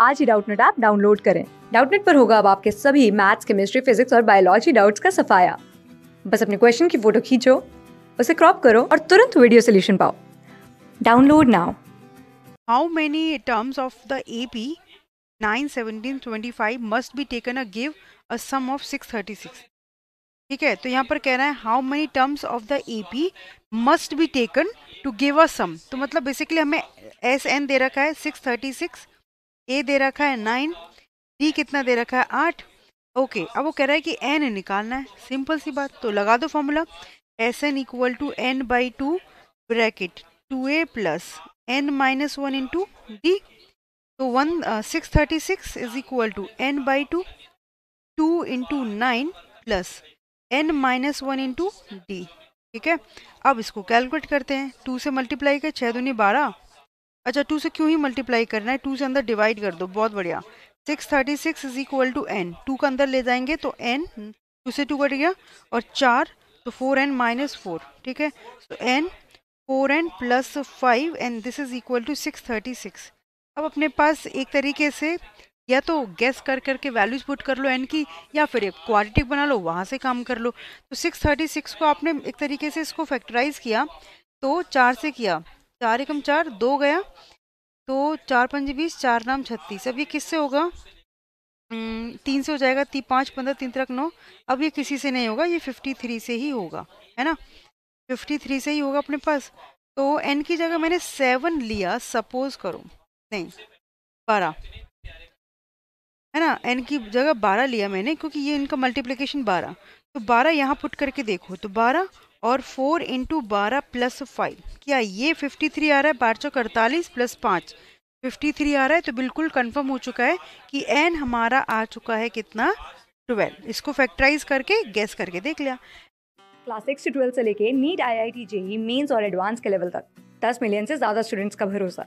आज ही Doubtnut app download करें डाउटनेट पर होगा अब आपके सभी मैथ्स केमिस्ट्री फिजिक्स और बायोलॉजी डाउट्स का सफाया बस अपने क्वेश्चन की फोटो खींचो उसे क्रॉप करो और तुरंत वीडियो सोल्यूशन पाओ download now how many terms of the A P nine seventeen twenty five must be taken a give a sum of six thirty six ठीक है तो यहाँ पर कह रहा है how many terms of the A P must be taken to give a sum तो मतलब बेसिकली हमें एस एन दे रखा है सिक्स थर्टी सिक्स ए दे रखा है नाइन डी कितना दे रखा है आठ ओके अब वो कह रहा है कि एन निकालना है सिंपल सी बात तो लगा दो formula S N equal to N by two bracket two A plus N minus one into D तो one six thirty six is equal to N by two two into nine plus N minus one into D ठीक है अब इसको calculate करते हैं to से multiply कर छः दूनी बारह अच्छा टू से क्यों ही मल्टीप्लाई करना है टू से अंदर डिवाइड कर दो बहुत बढ़िया six thirty six is equal to N two का अंदर ले जाएंगे तो एन टू से टू कट गया और चार तो फोर एन माइनस फोर ठीक है तो N four N plus five N this is equal to six thirty six अब अपने पास एक तरीके से या तो गैस कर करके वैल्यूज पुट कर लो एन की या फिर एक क्वालिटी बना लो वहाँ से काम कर लो तो सिक्स थर्टी सिक्स को आपने एक तरीके से इसको फैक्टराइज किया तो चार से किया चार एकम चार दो गया तो चार पंज बीस चार नाम छत्तीस अब ये किससे होगा तीन से हो जाएगा ती पाँच पंद्रह तीन तरक नौ अब ये किसी से नहीं होगा ये फिफ्टी थ्री से ही होगा है ना फिफ्टी थ्री से ही होगा अपने पास तो एन की जगह मैंने सेवन लिया सपोज करो नहीं बारह है ना एन की जगह बारह लिया मैंने क्योंकि ये इनका मल्टीप्लीकेशन बारह तो बारह यहाँ पुट करके देखो तो बारह और फोर इंटू बारह प्लस फाइव क्या ये फिफ्टी थ्री आ रहा है बारह सौ अड़तालीस प्लस पाँच फिफ्टी थ्री आ रहा है तो बिल्कुल कंफर्म हो चुका है कि एन हमारा आ चुका है कितना ट्वेल्व इसको फैक्टराइज करके गैस करके देख लिया क्लास सिक्स से ट्वेल्व से लेके NEET I I T JEE mains और एडवांस के लेवल तक दस मिलियन से ज़्यादा स्टूडेंट्स का भरोसा